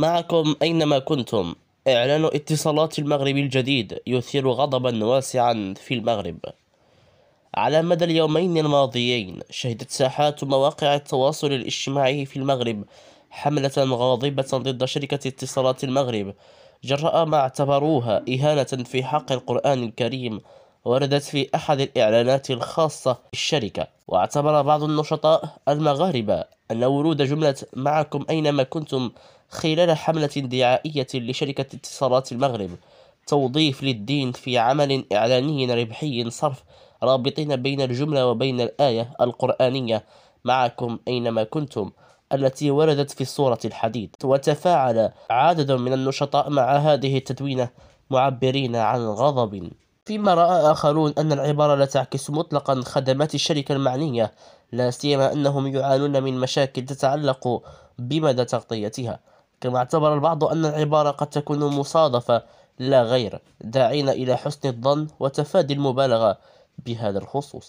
معكم أينما كنتم إعلان اتصالات المغرب الجديد يثير غضبا واسعا في المغرب على مدى اليومين الماضيين شهدت ساحات مواقع التواصل الاجتماعي في المغرب حملة غاضبة ضد شركة اتصالات المغرب جراء ما اعتبروها إهانة في حق القرآن الكريم وردت في أحد الإعلانات الخاصة بالشركة واعتبر بعض النشطاء المغاربة أن ورود جملة معكم أينما كنتم خلال حملة دعائية لشركة اتصالات المغرب توظيف للدين في عمل إعلاني ربحي صرف رابطين بين الجملة وبين الآية القرآنية معكم أينما كنتم التي وردت في الصورة الحديد وتفاعل عدد من النشطاء مع هذه التدوينة معبرين عن غضب فيما رأى آخرون أن العبارة لا تعكس مطلقا خدمات الشركة المعنية لا سيما أنهم يعانون من مشاكل تتعلق بمدى تغطيتها كما اعتبر البعض أن العبارة قد تكون مصادفة لا غير داعين إلى حسن الظن وتفادي المبالغة بهذا الخصوص